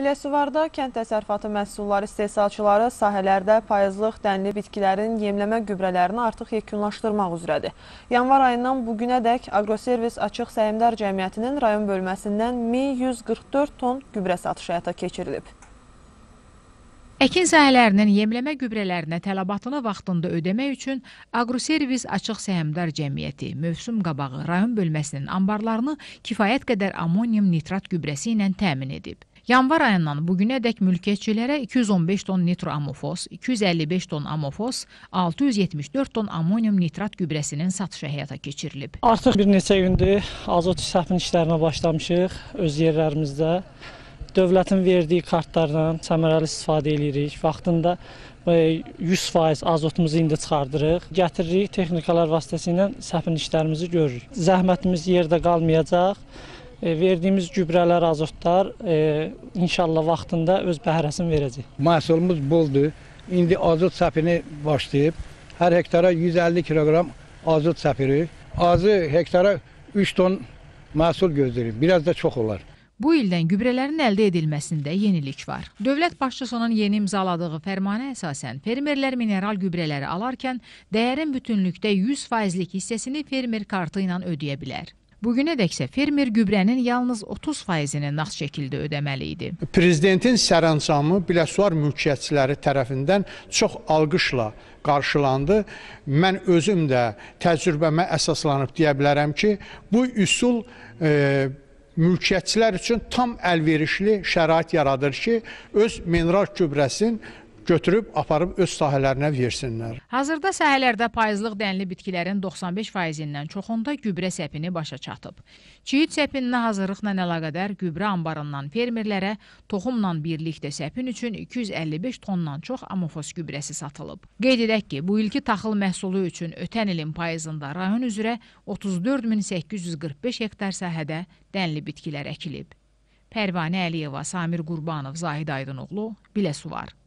Biləsuvarda kənd təsərrüfatı məhsulları istehsalçıları sahələrdə payızlıq dənli bitkilərin yemləmə gübrələrini artıq yekunlaşdırmaq üzrədir. Yanvar ayından bugünə dək Agroservis Açıq Səyimdar Cəmiyyətinin rayon bölməsindən 1144 ton gübrə satışı həyata keçirilib. Əkin sahələrinin yemləmə gübrələrinə tələbatını vaxtında ödəmək üçün Agroservis Açıq Səhmdar Cəmiyyəti mövsüm qabağı rayon bölməsinin anbarlarını kifayət qədər amonium nitrat gübrəsi ilə təmin edib. Yanvar ayından bu günədək mülkiyyətçilərə 215 ton nitroamofos, 255 ton amofos, 674 ton amonium nitrat gübrəsinin satışı həyata keçirilib. Artıq bir neçə gündür azot səhvin işlərinə başlamışıq öz yerlərimizdə. Dövlətin verdiyi kartlarla səmərəli istifadə edirik. Vaxtında 100% e, azotumuzu indi çıxardırıq. Gətiririk, texnikalar vasitəsilə səhvin işlərimizi görürük. Zəhmətimiz yerdə qalmayacaq. E, verdiyimiz gübrələr, azotlar e, inşallah vaxtında öz bəhrəsini verəcək. Məhsulumuz boldur. İndi azot səpini başlayıb. Hər hektara 150 kiloqram azot səpiri. Azı hektara 3 ton məhsul gözləyirik. Biraz da çox olar. Bu ildən gübrələrin əldə edilməsində yenilik var. Dövlət başçısının yeni imzaladığı fərmana əsasən fermerlər mineral gübrələri alarkən dəyərin bütünlükdə 100%lik hissəsini fermer kartı ilə ödəyə bilər. Bugünədək isə fermer gübrənin yalnız 30%-ni nağd şəkildə ödəməli idi. Prezidentin sərəncamı biləsuar mülkiyyətçiləri tərəfindən çox alqışla qarşılandı. Mən özüm də təcrübəmə əsaslanıb deyə bilərəm ki, bu üsul e, mülkiyyətçilər üçün tam əlverişli şərait yaradır ki, öz mineral gübrəsin götürüb aparıb öz sahələrinə versinlər. Hazırda sahələrdə payızlıq dənli bitkilərin 95%-dən çoxunda gübrə səpini başa çatıb. Çiyid səpinə hazırlıqla əlaqədar gübrə anbarından fermerlərə toxumla birlikdə səpin üçün 255 tondan çox amofos gübrəsi satılıb. Qeyd edək ki, bu ilki taxıl məhsulu üçün ötən ilin payızında rayon üzrə 34845 hektar sahədə dənli bitkilər əkilib. Pərvanə Əliyeva, Samir Qurbanov, Zahid Aydınoğlu, Biləsuvar.